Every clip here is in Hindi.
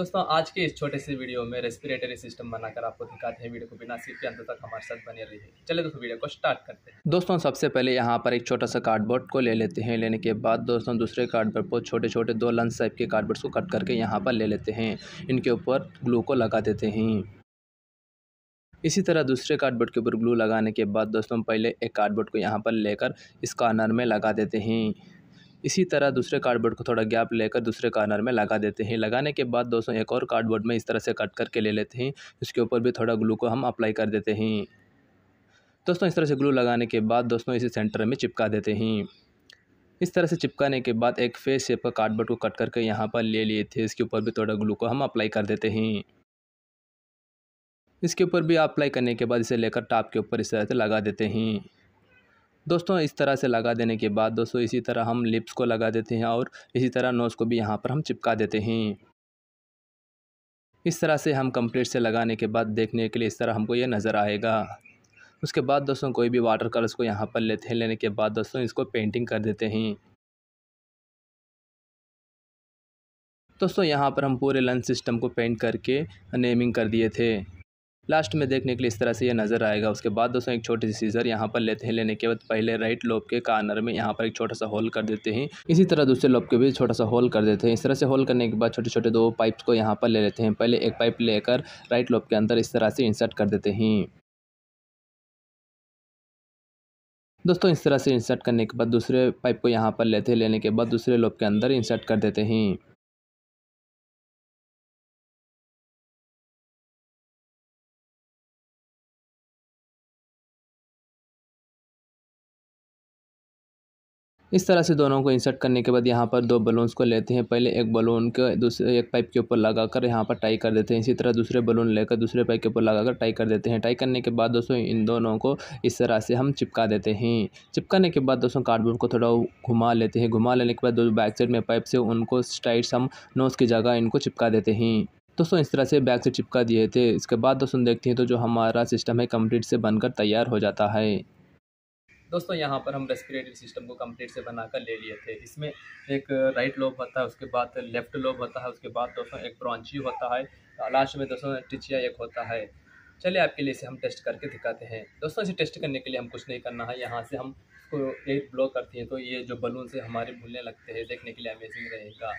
दोस्तों आज के इस छोटे से वीडियो में रेस्पिरेटरी सिस्टम बनाकर आपको दिखाते हैं वीडियो को बिना सीट के अंत तक हमारे साथ बने रहिए चले दोस्तों वीडियो को स्टार्ट करते हैं दोस्तों सबसे पहले यहाँ पर एक छोटा सा कार्डबोर्ड को ले लेते हैं लेने के बाद दोस्तों दूसरे कार्डबोर्ड पर छोटे छोटे दो लंच टाइप के कार्डबोर्ड को कट करके यहाँ पर ले लेते हैं इनके ऊपर ग्लू को लगा देते हैं इसी तरह दूसरे कार्डबोर्ड के ऊपर ग्लू लगाने के बाद दोस्तों पहले एक कार्डबोर्ड को यहाँ पर लेकर इस कॉर्नर में लगा देते हैं इसी तरह दूसरे कार्डबोर्ड को थोड़ा गैप लेकर दूसरे कार्नर में लगा देते हैं लगाने के बाद दोस्तों एक और कार्डबोर्ड में इस तरह से कट करके ले लेते हैं इसके ऊपर भी थोड़ा ग्लू को हम अप्लाई कर देते हैं दोस्तों इस तरह से ग्लू लगाने के बाद दोस्तों इसे सेंटर में चिपका देते हैं इस तरह से चिपकाने के बाद एक फेस शेप का कार्डबोर्ड को कट करके यहाँ पर ले लिए थे इसके ऊपर भी थोड़ा ग्लू को हम अप्लाई कर देते हैं इसके ऊपर भी अप्लाई करने के बाद इसे लेकर टॉप के ऊपर इस तरह से लगा देते हैं दोस्तों इस तरह से लगा देने के बाद दोस्तों इसी तरह हम लिप्स को लगा देते हैं और इसी तरह नोज़ को भी यहाँ पर हम चिपका देते हैं इस तरह से हम कंप्लीट से लगाने के बाद देखने के लिए इस तरह हमको ये नज़र आएगा उसके बाद दोस्तों कोई भी वाटर कलर्स को यहाँ पर लेते हैं लेने के बाद दोस्तों इसको पेंटिंग कर देते हैं दोस्तों यहाँ पर हम पूरे लंच सिस्टम को पेंट करके नेमिंग कर दिए थे लास्ट में देखने के लिए इस तरह से ये नज़र आएगा उसके बाद दोस्तों एक छोटी सी सीज़र यहाँ पर लेते हैं लेने के बाद पहले राइट लोब के कार्नर में यहाँ पर एक छोटा सा होल कर देते हैं इसी तरह दूसरे लोब के भी छोटा सा होल कर देते हैं इस तरह से होल करने के बाद छोटे छोटे दो पाइप्स को यहाँ पर ले लेते हैं पहले एक पाइप लेकर राइट लोब के अंदर इस तरह से इंसर्ट कर देते हैं दोस्तों इस तरह से इंसर्ट करने के बाद दूसरे पाइप को यहाँ पर लेते हैं लेने के बाद दूसरे लोब के अंदर इंसर्ट कर देते हैं इस तरह से दोनों को इंसर्ट करने के बाद यहाँ पर दो बलून्स को लेते हैं पहले एक बलून के दूसरे एक पाइप के ऊपर लगाकर यहाँ पर टाई कर देते हैं इसी तरह दूसरे बलून लेकर दूसरे पाइप के ऊपर लगाकर टाई कर देते हैं टाई करने के बाद दोस्तों इन दोनों को इस तरह से हम चिपका देते हैं चिपकाने के बाद दोस्तों कार्डबोर्ड को थोड़ा घुमा लेते हैं घुमा लेने के बाद दो बैक साइड में पाइप से उनको स्टाइट्स हम नोज़ की जगह इनको चिपका देते हैं दोस्तों इस तरह से बैग से चिपका दिए थे इसके बाद दोस्तों देखते हैं तो जो हमारा सिस्टम है कंप्लीट से बनकर तैयार हो जाता है दोस्तों यहाँ पर हम रेस्पिरेटरी सिस्टम को कंप्लीट से बनाकर ले लिए थे इसमें एक राइट लोब होता है उसके बाद लेफ्ट लोब होता है उसके बाद दोस्तों एक ब्रॉन्ची होता है लास्ट में दोस्तों टिचिया एक होता है चलिए आपके लिए इसे हम टेस्ट करके दिखाते हैं दोस्तों इसे टेस्ट करने के लिए हम कुछ नहीं करना है यहाँ से हम उसको एक ब्लॉक करते हैं तो ये जो बलून से हमारे भूलने लगते हैं देखने के लिए अमेजिंग रहेगा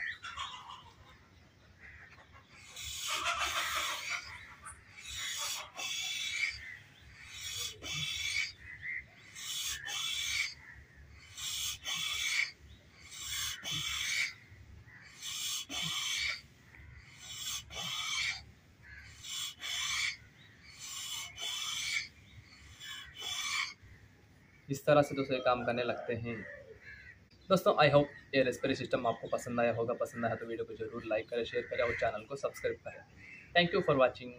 इस तरह से दूसरे काम करने लगते हैं दोस्तों आई होप ये रेस्पिरी सिस्टम आपको पसंद आया होगा पसंद आया तो वीडियो को जरूर लाइक करें शेयर करें और चैनल को सब्सक्राइब करें थैंक यू फॉर वॉचिंग